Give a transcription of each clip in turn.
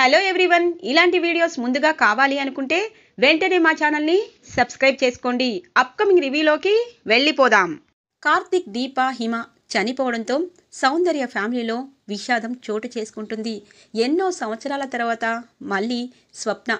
hello everyone ఇలాంటి videos ముందుగా కావాలి అనుకుంటే వెంటనే మా ఛానల్ని సబ్స్క్రైబ్ చేసుకోండి అప్కమింగ్ రివ్యూలోకి వెళ్ళిపోదాం కార్తిక్ దీప హిమ చనిపోవడంతో సౌందర్య ఫ్యామిలీలో విషాదం చోటు చేసుకుంటుంది ఎన్నో సంవత్సరాల తర్వాత మళ్ళీ స్వప్న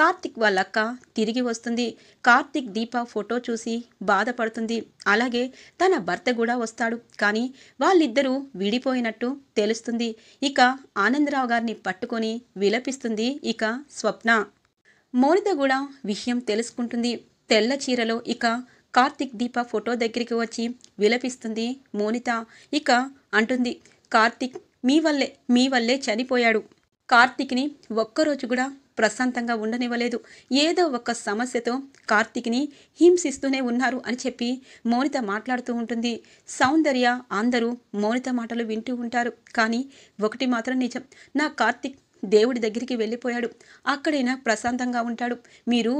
కార్తిక్ వాళ్ళ అక్క తిరిగి వస్తుంది కార్తిక్ దీప ఫోటో చూసి బాధపడుతుంది అలాగే తన భర్త కూడా వస్తాడు కానీ వాళ్ళిద్దరూ విడిపోయినట్టు తెలుస్తుంది ఇక ఆనందరావు గారిని పట్టుకొని విలపిస్తుంది ఇక స్వప్న మోనిత కూడా విషయం తెలుసుకుంటుంది తెల్ల చీరలో ఇక కార్తిక్ దీప ఫోటో దగ్గరికి వచ్చి విలపిస్తుంది మోనిత ఇక అంటుంది కార్తిక్ మీ వల్లే మీ వల్లే చనిపోయాడు కార్తిక్ని ఒక్కరోజు కూడా ప్రశాంతంగా ఉండనివ్వలేదు ఏదో ఒక సమస్యతో కార్తీక్ని హింసిస్తూనే ఉన్నారు అని చెప్పి మౌనిత మాట్లాడుతూ ఉంటుంది సౌందర్య అందరూ మౌనిత మాటలు వింటూ ఉంటారు కానీ ఒకటి మాత్రం నిజం నా కార్తీక్ దేవుడి దగ్గరికి వెళ్ళిపోయాడు అక్కడైనా ప్రశాంతంగా ఉంటాడు మీరు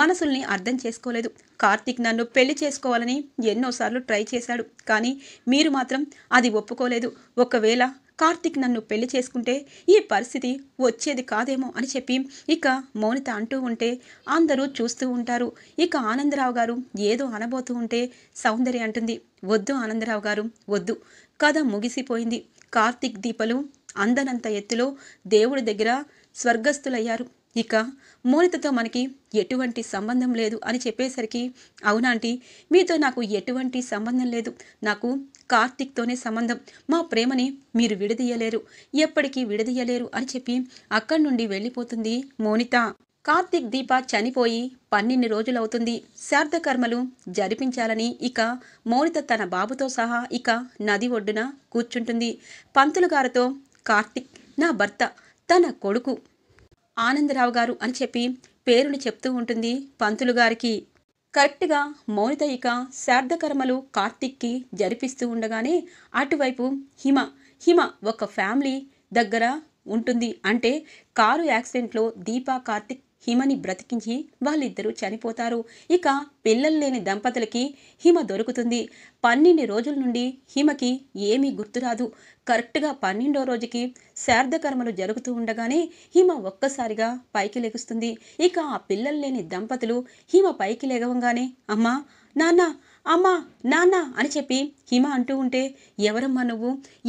మనసుల్ని అర్థం చేసుకోలేదు కార్తీక్ నన్ను పెళ్లి చేసుకోవాలని ఎన్నోసార్లు ట్రై చేశాడు కానీ మీరు మాత్రం అది ఒప్పుకోలేదు ఒకవేళ కార్తిక్ నన్ను పెళ్లి చేసుకుంటే ఈ పరిస్థితి వచ్చేది కాదేమో అని చెప్పి ఇక మౌనిత అంటూ ఉంటే అందరూ చూస్తూ ఉంటారు ఇక ఆనందరావు గారు ఏదో అనబోతూ ఉంటే సౌందర్య అంటుంది వద్దు ఆనందరావు గారు వద్దు కథ ముగిసిపోయింది కార్తిక్ దీపలు అందనంత ఎత్తులో దేవుడి దగ్గర స్వర్గస్థులయ్యారు ఇక మోనితతో మనకి ఎటువంటి సంబంధం లేదు అని చెప్పేసరికి అవునాంటి మీతో నాకు ఎటువంటి సంబంధం లేదు నాకు కార్తిక్తోనే సంబంధం మా ప్రేమని మీరు విడదీయలేరు ఎప్పటికీ విడదీయలేరు అని చెప్పి అక్కడి నుండి వెళ్ళిపోతుంది మోనిత కార్తిక్ దీప చనిపోయి పన్నెండు రోజులవుతుంది శార్థకర్మలు జరిపించాలని ఇక మౌనిత తన బాబుతో సహా ఇక నది ఒడ్డున కూర్చుంటుంది పంతులు గారితో కార్తిక్ నా భర్త తన కొడుకు ఆనందరావు గారు అని చెప్పి పేరుని చెప్తూ ఉంటుంది పంతులు గారికి కరెక్ట్గా మౌనిత ఇక శార్ధకర్మలు కార్తిక్కి జరిపిస్తూ ఉండగానే అటువైపు హిమ హిమ ఒక ఫ్యామిలీ దగ్గర ఉంటుంది అంటే కారు యాక్సిడెంట్లో దీపా కార్తిక్ హిమని బ్రతికించి వాళ్ళిద్దరూ చనిపోతారు ఇక పిల్లలు లేని దంపతులకి హిమ దొరుకుతుంది పన్నెండు రోజుల నుండి హిమకి ఏమీ గుర్తురాదు కరెక్ట్గా పన్నెండో రోజుకి శార్ధకర్మలు జరుగుతూ ఉండగానే హిమ ఒక్కసారిగా పైకి లెగుస్తుంది ఇక ఆ పిల్లలు లేని దంపతులు హిమ పైకి లేగవంగానే అమ్మా నాన్న అమ్మా నాన్న అని చెప్పి హిమ అంటూ ఉంటే ఎవరమ్మా నువ్వు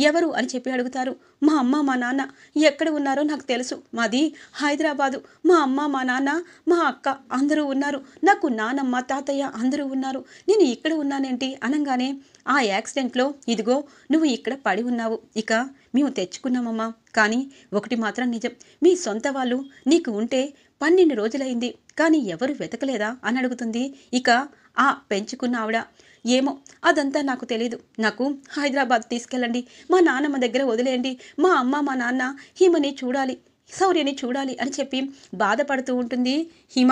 ఎవరు అని చెప్పి అడుగుతారు మా అమ్మ మా నాన్న ఎక్కడ ఉన్నారో నాకు తెలుసు మాది హైదరాబాదు మా అమ్మ మా నాన్న మా అక్క అందరూ ఉన్నారు నాకు నానమ్మ తాతయ్య అందరూ ఉన్నారు నేను ఇక్కడ ఉన్నానేంటి అనగానే ఆ యాక్సిడెంట్లో ఇదిగో నువ్వు ఇక్కడ పడి ఉన్నావు ఇక మేము తెచ్చుకున్నామమ్మా కానీ ఒకటి మాత్రం నిజం మీ సొంత వాళ్ళు నీకు ఉంటే పన్నెండు రోజులైంది కానీ ఎవరు వెతకలేదా అని అడుగుతుంది ఇక ఆ పెంచుకున్న ఆవిడ ఏమో అదంతా నాకు తెలీదు నాకు హైదరాబాద్ తీసుకెళ్ళండి మా నాన్నమ్మ దగ్గర వదిలేయండి మా అమ్మ మా నాన్న హిమని చూడాలి శౌర్యని చూడాలి అని చెప్పి బాధపడుతూ ఉంటుంది హిమ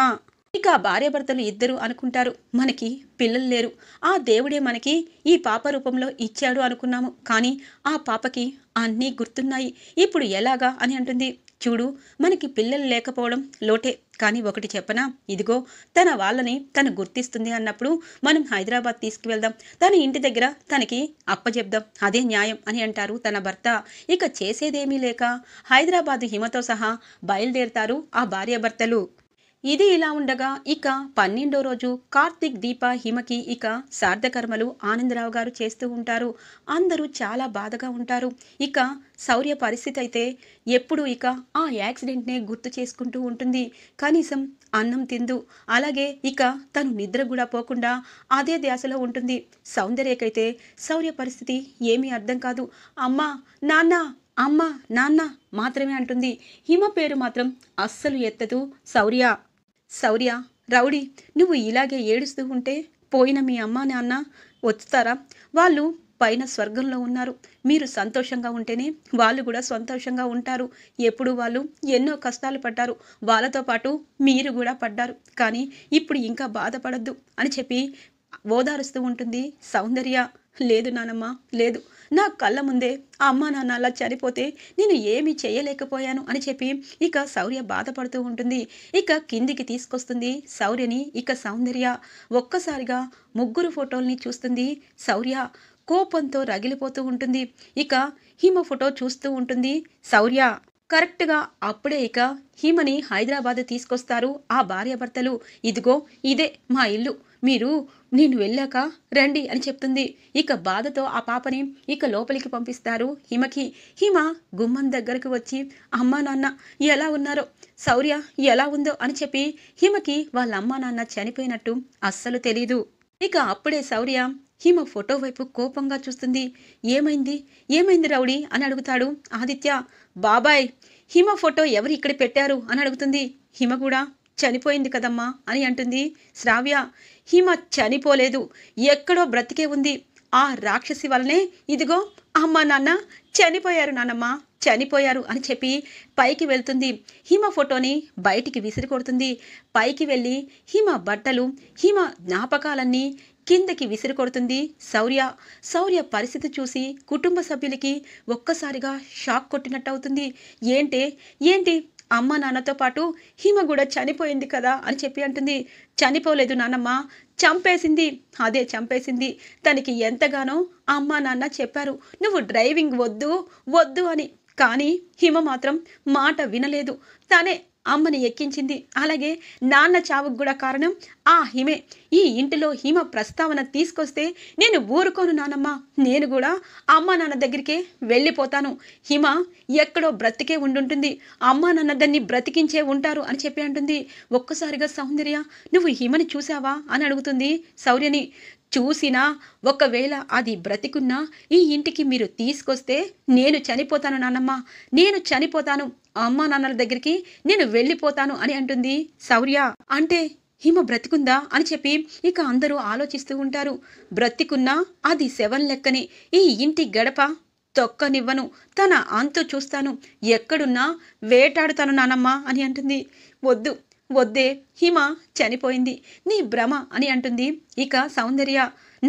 ఇక భార్యభర్తలు ఇద్దరు అనుకుంటారు మనకి పిల్లలు లేరు ఆ దేవుడే మనకి ఈ పాప రూపంలో ఇచ్చాడు అనుకున్నాము కానీ ఆ పాపకి అన్నీ గుర్తున్నాయి ఇప్పుడు ఎలాగా అని అంటుంది చూడు మనకి పిల్లలు లేకపోవడం లోటే కానీ ఒకటి చెప్పనా ఇదిగో తన వాళ్ళని తను గుర్తిస్తుంది అన్నప్పుడు మనం హైదరాబాద్ తీసుకువెళ్దాం తన ఇంటి దగ్గర తనకి అప్పజెప్దాం అదే న్యాయం అని అంటారు తన భర్త ఇక చేసేదేమీ లేక హైదరాబాదు హిమతో సహా బయలుదేరుతారు ఆ భార్యాభర్తలు ఇది ఇలా ఉండగా ఇక పన్నెండో రోజు కార్తిక్ దీప హిమకి ఇక శార్థకర్మలు ఆనందరావు గారు చేస్తూ ఉంటారు అందరూ చాలా బాధగా ఉంటారు ఇక శౌర్య పరిస్థితి అయితే ఎప్పుడు ఇక ఆ యాక్సిడెంట్నే గుర్తు చేసుకుంటూ ఉంటుంది కనీసం అన్నం తిందు అలాగే ఇక తను నిద్ర కూడా పోకుండా అదే ధ్యాసలో ఉంటుంది సౌందర్యకైతే శౌర్య పరిస్థితి ఏమీ అర్థం కాదు అమ్మ నాన్న అమ్మ నాన్న మాత్రమే అంటుంది హిమ పేరు మాత్రం అస్సలు ఎత్తదు శౌర్య శౌర్య రౌడీ నువ్వు ఇలాగే ఏడుస్తూ ఉంటే పోయిన మీ అమ్మ నాన్న వస్తారా వాళ్ళు పైన స్వర్గంలో ఉన్నారు మీరు సంతోషంగా ఉంటేనే వాళ్ళు కూడా సంతోషంగా ఉంటారు ఎప్పుడు వాళ్ళు ఎన్నో కష్టాలు పడ్డారు వాళ్ళతో పాటు మీరు కూడా పడ్డారు కానీ ఇప్పుడు ఇంకా బాధపడద్దు అని చెప్పి ఓదారుస్తూ ఉంటుంది సౌందర్య లేదు నానమ్మ లేదు నా కళ్ళ ముందే ఆ అమ్మ నాన్న అలా చనిపోతే నేను ఏమి చేయలేకపోయాను అని చెప్పి ఇక శౌర్య బాధపడుతూ ఉంటుంది ఇక కిందికి తీసుకొస్తుంది శౌర్యని ఇక సౌందర్య ఒక్కసారిగా ముగ్గురు ఫోటోల్ని చూస్తుంది శౌర్య కోపంతో రగిలిపోతూ ఉంటుంది ఇక హిమ ఫోటో చూస్తూ ఉంటుంది శౌర్య కరెక్ట్గా అప్పుడే ఇక హిమని హైదరాబాద్ తీసుకొస్తారు ఆ భార్యాభర్తలు ఇదిగో ఇదే మా ఇల్లు మీరు నేను వెళ్ళాక రండి అని చెప్తుంది ఇక బాధతో ఆ పాపని ఇక లోపలికి పంపిస్తారు హిమకి హిమ గుమ్మం దగ్గరకు వచ్చి అమ్మా నాన్న ఎలా ఉన్నారో శౌర్య ఎలా ఉందో అని చెప్పి హిమకి వాళ్ళ అమ్మా నాన్న చనిపోయినట్టు అస్సలు తెలీదు ఇక అప్పుడే శౌర్య హిమ ఫోటో వైపు కోపంగా చూస్తుంది ఏమైంది ఏమైంది రౌడీ అని అడుగుతాడు ఆదిత్య బాబాయ్ హిమ ఫోటో ఎవరు ఇక్కడ పెట్టారు అని అడుగుతుంది హిమ కూడా చనిపోయింది కదమ్మా అని అంటుంది శ్రావ్య హిమ చనిపోలేదు ఎక్కడో బ్రతికే ఉంది ఆ రాక్షసి వలనే ఇదిగో అమ్మ నాన్న చనిపోయారు నాన్నమ్మ చనిపోయారు అని చెప్పి పైకి వెళ్తుంది హిమ ఫోటోని బయటికి విసిరి కొడుతుంది పైకి వెళ్ళి హిమ బట్టలు హిమ జ్ఞాపకాలన్నీ కిందకి విసిరి కొడుతుంది శౌర్య శౌర్య పరిస్థితి చూసి కుటుంబ సభ్యులకి ఒక్కసారిగా షాక్ కొట్టినట్టు అవుతుంది ఏంటే ఏంటి అమ్మ నాన్నతో పాటు హిమ కూడా చనిపోయింది కదా అని చెప్పి అంటుంది చనిపోలేదు నానమ్మ చంపేసింది అదే చంపేసింది తనకి ఎంతగానో అమ్మ నాన్న చెప్పారు నువ్వు డ్రైవింగ్ వద్దు వద్దు అని కానీ హిమ మాత్రం మాట వినలేదు తనే అమ్మని ఎక్కించింది అలాగే నాన్న చావుకు కూడా కారణం ఆ హిమే ఈ ఇంటిలో హిమ ప్రస్తావన తీసుకొస్తే నేను ఊరుకోను నానమ్మ నేను కూడా అమ్మ నాన్న దగ్గరికే వెళ్ళిపోతాను హిమ ఎక్కడో బ్రతికే ఉండుంటుంది అమ్మ నాన్న దాన్ని బ్రతికించే ఉంటారు అని చెప్పి అంటుంది ఒక్కసారిగా సౌందర్య నువ్వు హిమని చూసావా అని అడుగుతుంది సౌర్యని చూసినా ఒకవేళ అది బ్రతికున్నా ఈ ఇంటికి మీరు తీసుకొస్తే నేను చనిపోతాను నాన్నమ్మ నేను చనిపోతాను అమ్మ నాన్నల దగ్గరికి నేను వెళ్ళిపోతాను అని అంటుంది శౌర్య అంటే హిమ బ్రతికుందా అని చెప్పి ఇక అందరూ ఆలోచిస్తూ ఉంటారు బ్రతికున్నా అది శవం లెక్కనే ఈ ఇంటి గడప తొక్కనివ్వను తన అంతు చూస్తాను ఎక్కడున్నా వేటాడుతాను నానమ్మ అని అంటుంది వద్దు వద్దే హిమ చనిపోయింది నీ భ్రమ అని అంటుంది ఇక సౌందర్య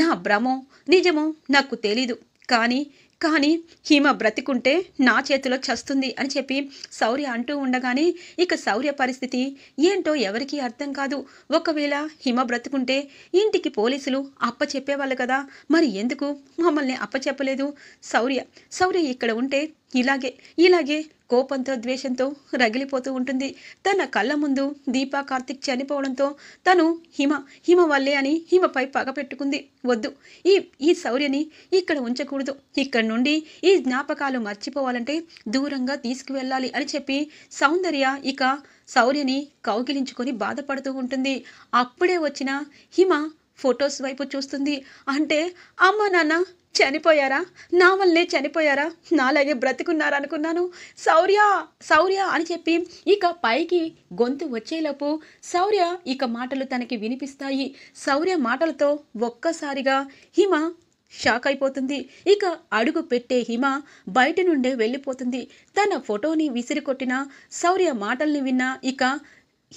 నా భ్రమో నిజమో నాకు తెలీదు కానీ కానీ హిమ బ్రతికుంటే నా చేతిలో చస్తుంది అని చెప్పి శౌర్య అంటూ ఉండగానే ఇక శౌర్య పరిస్థితి ఏంటో ఎవరికీ అర్థం కాదు ఒకవేళ హిమ బ్రతుకుంటే ఇంటికి పోలీసులు అప్ప చెప్పేవాళ్ళు కదా మరి ఎందుకు మమ్మల్ని అప్పచెప్పలేదు శౌర్య శౌర్య ఇక్కడ ఉంటే ఇలాగే ఇలాగే కోపంతో ద్వేషంతో రగిలిపోతూ ఉంటుంది తన కళ్ళ ముందు దీపా కార్తిక్ చనిపోవడంతో తను హిమ హిమ వల్లే అని హిమపై పగ పెట్టుకుంది వద్దు ఈ ఈ శౌర్యని ఇక్కడ ఉంచకూడదు ఇక్కడ నుండి ఈ జ్ఞాపకాలు మర్చిపోవాలంటే దూరంగా తీసుకువెళ్ళాలి అని చెప్పి సౌందర్య ఇక శౌర్యని కౌగిలించుకొని బాధపడుతూ ఉంటుంది అప్పుడే వచ్చిన హిమ ఫొటోస్ వైపు చూస్తుంది అంటే అమ్మ నాన్న చనిపోయారా నా వల్లే చనిపోయారా నాలాగే బ్రతికున్నారా అనుకున్నాను శౌర్య శౌర్య అని చెప్పి ఇక పైకి గొంతు వచ్చేలోపు శౌర్య ఇక మాటలు తనకి వినిపిస్తాయి శౌర్య మాటలతో ఒక్కసారిగా హిమ షాక్ అయిపోతుంది ఇక అడుగు పెట్టే హిమ బయట నుండే వెళ్ళిపోతుంది తన ఫోటోని విసిరికొట్టిన శౌర్య మాటల్ని విన్నా ఇక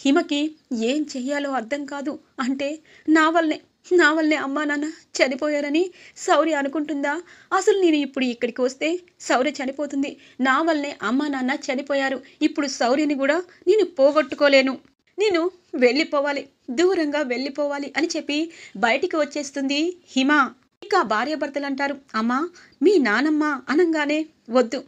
హిమకి ఏం చెయ్యాలో అర్థం కాదు అంటే నా వల్లనే నా వల్లే అమ్మా నాన్న చనిపోయారని సౌర్య అనుకుంటుందా అసలు నేను ఇప్పుడు ఇక్కడికి వస్తే సౌర్య చనిపోతుంది నా వల్లే అమ్మా నాన్న చనిపోయారు ఇప్పుడు సౌర్యని కూడా నేను పోగొట్టుకోలేను నేను వెళ్ళిపోవాలి దూరంగా వెళ్ళిపోవాలి అని చెప్పి బయటికి వచ్చేస్తుంది హిమ ఇంకా భార్యాభర్తలు అంటారు అమ్మా మీ నానమ్మ అనంగానే వద్దు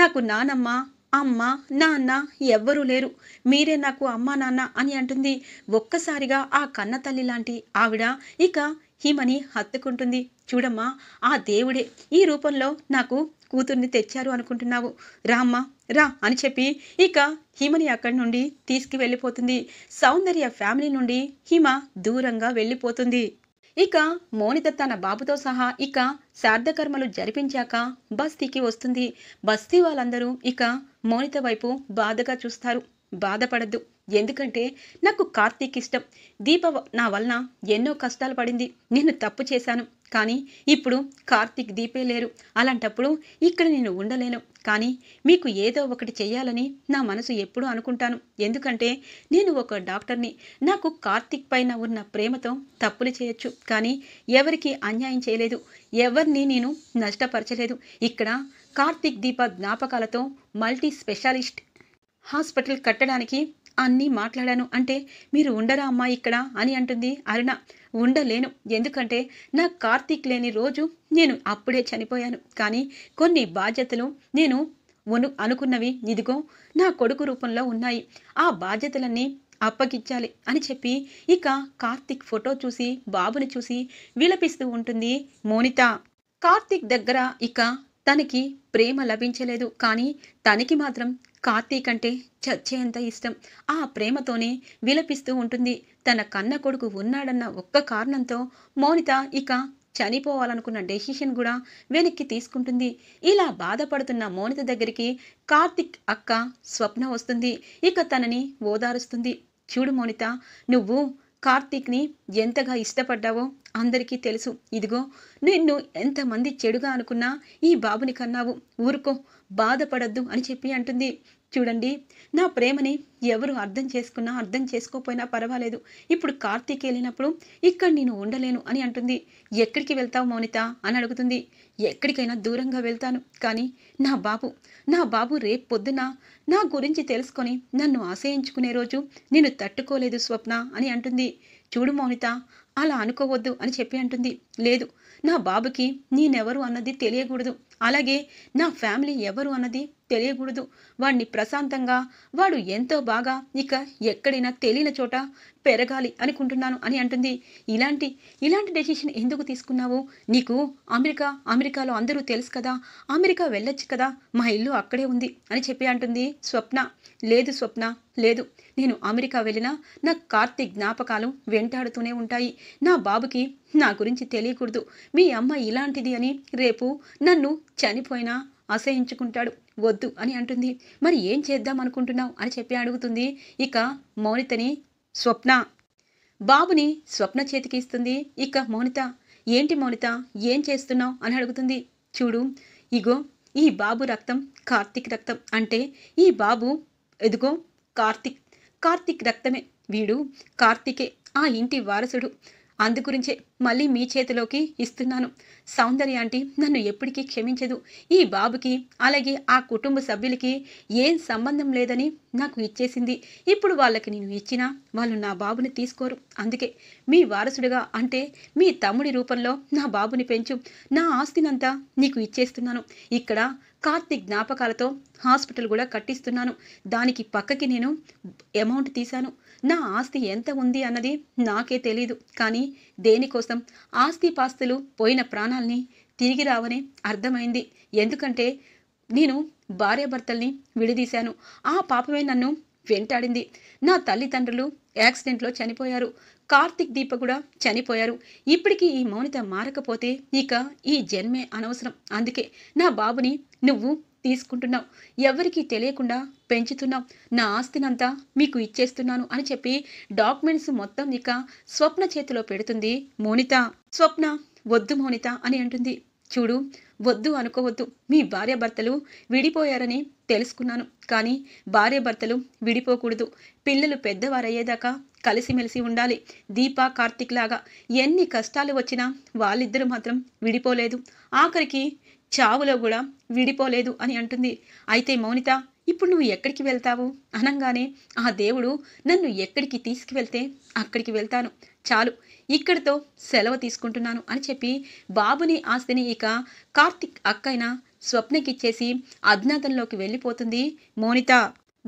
నాకు నానమ్మ అమ్మ నాన్న ఎవ్వరూ లేరు మీరే నాకు అమ్మ నాన్న అని అంటుంది ఒక్కసారిగా ఆ కన్నతల్లి లాంటి ఆవిడ ఇక హిమని హత్తుకుంటుంది చూడమ్మా ఆ దేవుడే ఈ రూపంలో నాకు కూతుర్ని తెచ్చారు అనుకుంటున్నావు రామ్మ రా అని చెప్పి ఇక హిమని అక్కడి నుండి తీసుకు వెళ్ళిపోతుంది సౌందర్య ఫ్యామిలీ నుండి హిమ దూరంగా వెళ్ళిపోతుంది ఇక మోనిత తన బాబుతో సహా ఇక శ్రాద్ధకర్మలు జరిపించాక బస్తీకి వస్తుంది బస్తీ వాళ్ళందరూ ఇక మౌనిత వైపు బాధగా చూస్తారు బాధపడద్దు ఎందుకంటే నాకు కార్తీక్ ఇష్టం దీప నా వలన ఎన్నో కష్టాలు పడింది నేను తప్పు చేశాను కానీ ఇప్పుడు కార్తీక్ దీపే లేరు అలాంటప్పుడు ఇక్కడ నేను ఉండలేను కానీ మీకు ఏదో ఒకటి చేయాలని నా మనసు ఎప్పుడూ అనుకుంటాను ఎందుకంటే నేను ఒక డాక్టర్ని నాకు కార్తీక్ పైన ఉన్న ప్రేమతో తప్పులు చేయొచ్చు కానీ ఎవరికి అన్యాయం చేయలేదు ఎవరిని నేను నష్టపరచలేదు ఇక్కడ కార్తిక్ దీప జ్ఞాపకాలతో మల్టీ స్పెషాలిస్ట్ హాస్పిటల్ కట్టడానికి అన్నీ మాట్లాడాను అంటే మీరు ఉండరా అమ్మా ఇక్కడ అని అంటుంది అరుణ ఉండలేను ఎందుకంటే నా కార్తీక్ లేని రోజు నేను అప్పుడే చనిపోయాను కానీ కొన్ని బాధ్యతలు నేను అను అనుకున్నవి ఇదిగో నా కొడుకు రూపంలో ఉన్నాయి ఆ బాధ్యతలన్నీ అప్పగిచ్చాలి అని చెప్పి ఇక కార్తిక్ ఫోటో చూసి బాబుని చూసి విలపిస్తూ ఉంటుంది మోనిత కార్తిక్ దగ్గర ఇక తనకి ప్రేమ లభించలేదు కానీ తనకి మాత్రం కార్తీక్ అంటే చచ్చేంత ఇష్టం ఆ ప్రేమతోనే విలపిస్తూ ఉంటుంది తన కన్న కొడుకు ఉన్నాడన్న ఒక్క కారణంతో మౌనిత ఇక చనిపోవాలనుకున్న డెసిషన్ కూడా వెనక్కి తీసుకుంటుంది ఇలా బాధపడుతున్న మౌనిత దగ్గరికి కార్తిక్ అక్క స్వప్న వస్తుంది ఇక తనని ఓదారుస్తుంది చూడు మౌనిత నువ్వు కార్తీక్ని ఎంతగా ఇష్టపడ్డావో అందరికీ తెలుసు ఇదిగో నిన్ను ఎంతమంది చెడుగా అనుకున్నా ఈ బాబుని కన్నావు ఊరుకో బాధపడద్దు అని చెప్పి అంటుంది చూడండి నా ప్రేమని ఎవరు అర్థం చేసుకున్నా అర్థం చేసుకోకపోయినా పర్వాలేదు ఇప్పుడు కార్తీక్ వెళ్ళినప్పుడు ఇక్కడ నేను ఉండలేను అని అంటుంది ఎక్కడికి వెళ్తావు మౌనిత అని అడుగుతుంది ఎక్కడికైనా దూరంగా వెళ్తాను కానీ నా బాబు నా బాబు రేపు పొద్దున నా గురించి తెలుసుకొని నన్ను ఆశయించుకునే రోజు నేను తట్టుకోలేదు స్వప్న అని అంటుంది చూడు మౌనిత అలా అనుకోవద్దు అని చెప్పి అంటుంది లేదు నా బాబుకి నేనెవరు అన్నది తెలియకూడదు అలాగే నా ఫ్యామిలీ ఎవరు అన్నది తెలియకూడదు వాణ్ణి ప్రశాంతంగా వాడు ఎంతో బాగా ఇక ఎక్కడైనా తెలియని చోట పెరగాలి అనుకుంటున్నాను అని అంటుంది ఇలాంటి ఇలాంటి డెసిషన్ ఎందుకు తీసుకున్నావు నీకు అమెరికా అమెరికాలో అందరూ తెలుసు కదా అమెరికా వెళ్ళొచ్చు కదా మా ఇల్లు అక్కడే ఉంది అని చెప్పి అంటుంది స్వప్న లేదు స్వప్న లేదు నేను అమెరికా వెళ్ళినా నా కార్తీక్ జ్ఞాపకాలు వెంటాడుతూనే ఉంటాయి నా బాబుకి నా గురించి తెలియకూడదు మీ అమ్మ ఇలాంటిది అని రేపు నన్ను చనిపోయినా అసహించుకుంటాడు వద్దు అని అంటుంది మరి ఏం చేద్దాం అనుకుంటున్నావు అని చెప్పి అడుగుతుంది ఇక మౌనితని స్వప్న బాబుని స్వప్న చేతికి ఇస్తుంది ఇక మౌనిత ఏంటి మౌనిత ఏం చేస్తున్నావు అని అడుగుతుంది చూడు ఇగో ఈ బాబు రక్తం కార్తీక్ రక్తం అంటే ఈ బాబు ఎదుగో కార్తీక్ కార్తీక్ రక్తమే వీడు కార్తీకే ఆ ఇంటి వారసుడు అందుగురించే మళ్ళీ మీ చేతిలోకి ఇస్తున్నాను సౌందర్య ఆంటీ నన్ను ఎప్పటికీ క్షమించదు ఈ బాబుకి అలాగే ఆ కుటుంబ సభ్యులకి ఏం సంబంధం లేదని నాకు ఇచ్చేసింది ఇప్పుడు వాళ్ళకి నేను ఇచ్చినా వాళ్ళు నా బాబుని తీసుకోరు అందుకే మీ వారసుడిగా అంటే మీ తమ్ముడి రూపంలో నా బాబుని పెంచు నా ఆస్తినంతా నీకు ఇచ్చేస్తున్నాను ఇక్కడ కార్తిక్ జ్ఞాపకాలతో హాస్పిటల్ కూడా కట్టిస్తున్నాను దానికి పక్కకి నేను అమౌంట్ తీశాను నా ఆస్తి ఎంత ఉంది అన్నది నాకే తెలీదు కానీ దేనికోసం ఆస్తి పాస్తులు పోయిన ప్రాణాల్ని తిరిగి రావని అర్థమైంది ఎందుకంటే నేను భార్యాభర్తల్ని విడిదీశాను ఆ పాపమే నన్ను వెంటాడింది నా తల్లిదండ్రులు యాక్సిడెంట్లో చనిపోయారు కార్తిక్ దీప కూడా చనిపోయారు ఇప్పటికీ ఈ మౌనిత మారకపోతే ఇక ఈ జన్మే అనవసరం అందుకే నా బాబుని నువ్వు తీసుకుంటున్నావు ఎవరికీ తెలియకుండా పెంచుతున్నావు నా ఆస్తినంతా మీకు ఇచ్చేస్తున్నాను అని చెప్పి డాక్యుమెంట్స్ మొత్తం ఇక స్వప్న చేతిలో పెడుతుంది మోనిత స్వప్న వద్దు మోనిత అని అంటుంది చూడు వద్దు అనుకోవద్దు మీ భార్యాభర్తలు విడిపోయారని తెలుసుకున్నాను కానీ భార్యాభర్తలు విడిపోకూడదు పిల్లలు పెద్దవారయ్యేదాకా కలిసిమెలిసి ఉండాలి దీప కార్తిక్ లాగా ఎన్ని కష్టాలు వచ్చినా వాళ్ళిద్దరూ మాత్రం విడిపోలేదు ఆఖరికి చావులో కూడా విడిపోలేదు అని అంటుంది అయితే మౌనిత ఇప్పుడు నువ్వు ఎక్కడికి వెళ్తావు అనంగానే ఆ దేవుడు నన్ను ఎక్కడికి తీసుకువెళ్తే అక్కడికి వెళ్తాను చాలు ఇక్కడితో సెలవు తీసుకుంటున్నాను అని చెప్పి బాబుని ఆస్తిని ఇక కార్తిక్ అక్కైన స్వప్నకిచ్చేసి అజ్ఞాతంలోకి వెళ్ళిపోతుంది మోనిత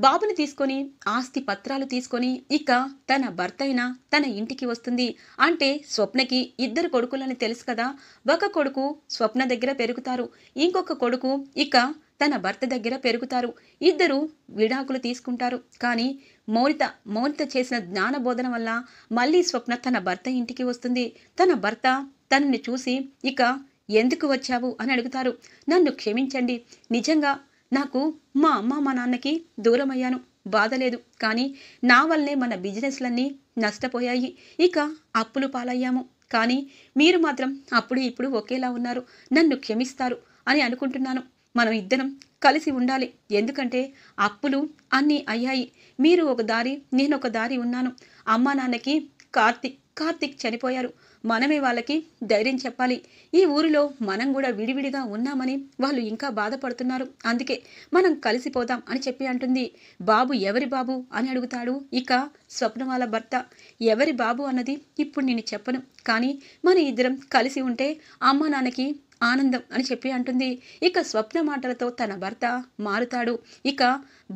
బాబుని తీసుకొని ఆస్తి పత్రాలు తీసుకొని ఇక తన భర్త తన ఇంటికి వస్తుంది అంటే స్వప్నకి ఇద్దరు కొడుకులని తెలుసు కదా ఒక కొడుకు స్వప్న దగ్గర పెరుగుతారు ఇంకొక కొడుకు ఇక తన భర్త దగ్గర పెరుగుతారు ఇద్దరు విడాకులు తీసుకుంటారు కానీ మౌనిత మౌనిత చేసిన జ్ఞాన బోధన వల్ల మళ్ళీ స్వప్న తన భర్త ఇంటికి వస్తుంది తన భర్త తనని చూసి ఇక ఎందుకు వచ్చావు అని అడుగుతారు నన్ను క్షమించండి నిజంగా నాకు మా అమ్మ మా నాన్నకి దూరం అయ్యాను బాధలేదు కానీ నా వల్లే మన బిజినెస్లన్నీ నష్టపోయాయి ఇక అప్పులు పాలయ్యాము కానీ మీరు మాత్రం అప్పుడు ఇప్పుడు ఒకేలా ఉన్నారు నన్ను క్షమిస్తారు అని అనుకుంటున్నాను మనం ఇద్దరం కలిసి ఉండాలి ఎందుకంటే అప్పులు అన్నీ అయ్యాయి మీరు ఒక దారి నేను ఒక దారి ఉన్నాను అమ్మా నాన్నకి కార్తిక్ కార్తిక్ చనిపోయారు మనమే వాళ్ళకి ధైర్యం చెప్పాలి ఈ ఊరిలో మనం కూడా విడివిడిగా ఉన్నామని వాళ్ళు ఇంకా బాధపడుతున్నారు అందుకే మనం కలిసిపోదాం అని చెప్పి అంటుంది బాబు ఎవరి బాబు అని అడుగుతాడు ఇక స్వప్న వాళ్ళ భర్త ఎవరి బాబు అన్నది ఇప్పుడు నేను చెప్పను కానీ మన ఇద్దరం కలిసి ఉంటే అమ్మ నాన్నకి ఆనందం అని చెప్పి అంటుంది ఇక స్వప్న మాటలతో తన భర్త మారుతాడు ఇక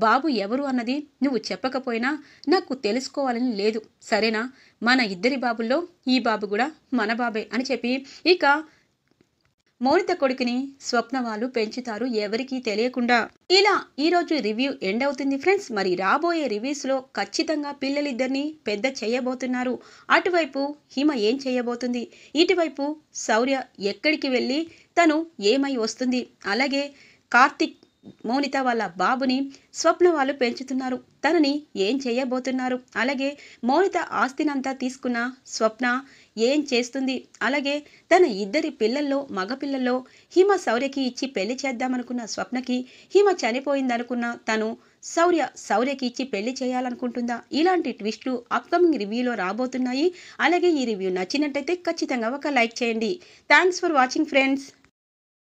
బాబు ఎవరు అన్నది నువ్వు చెప్పకపోయినా నాకు తెలుసుకోవాలని లేదు సరేనా మన ఇద్దరి బాబుల్లో ఈ బాబు కూడా మన బాబే అని చెప్పి ఇక మౌనిత కొడుకుని స్వప్న వాళ్ళు పెంచుతారు ఎవరికీ తెలియకుండా ఇలా ఈరోజు రివ్యూ ఎండ్ అవుతుంది ఫ్రెండ్స్ మరి రాబోయే రివ్యూస్లో ఖచ్చితంగా పిల్లలిద్దరిని పెద్ద చేయబోతున్నారు అటువైపు హిమ ఏం చేయబోతుంది ఇటువైపు శౌర్య ఎక్కడికి వెళ్ళి తను ఏమై వస్తుంది అలాగే కార్తిక్ మౌనిత వాళ్ళ బాబుని స్వప్న వాళ్ళు పెంచుతున్నారు తనని ఏం చేయబోతున్నారు అలాగే మౌనిత ఆస్తినంతా తీసుకున్న స్వప్న ఏం చేస్తుంది అలాగే తన ఇద్దరి పిల్లల్లో మగపిల్లల్లో హిమ శౌర్యకి ఇచ్చి పెళ్లి చేద్దామనుకున్న స్వప్నకి హిమ చనిపోయిందనుకున్న తను శౌర్య శౌర్యకి ఇచ్చి పెళ్లి చేయాలనుకుంటుందా ఇలాంటి ట్విస్టులు అప్కమింగ్ రివ్యూలో రాబోతున్నాయి అలాగే ఈ రివ్యూ నచ్చినట్టయితే ఖచ్చితంగా ఒక లైక్ చేయండి థ్యాంక్స్ ఫర్ వాచింగ్ ఫ్రెండ్స్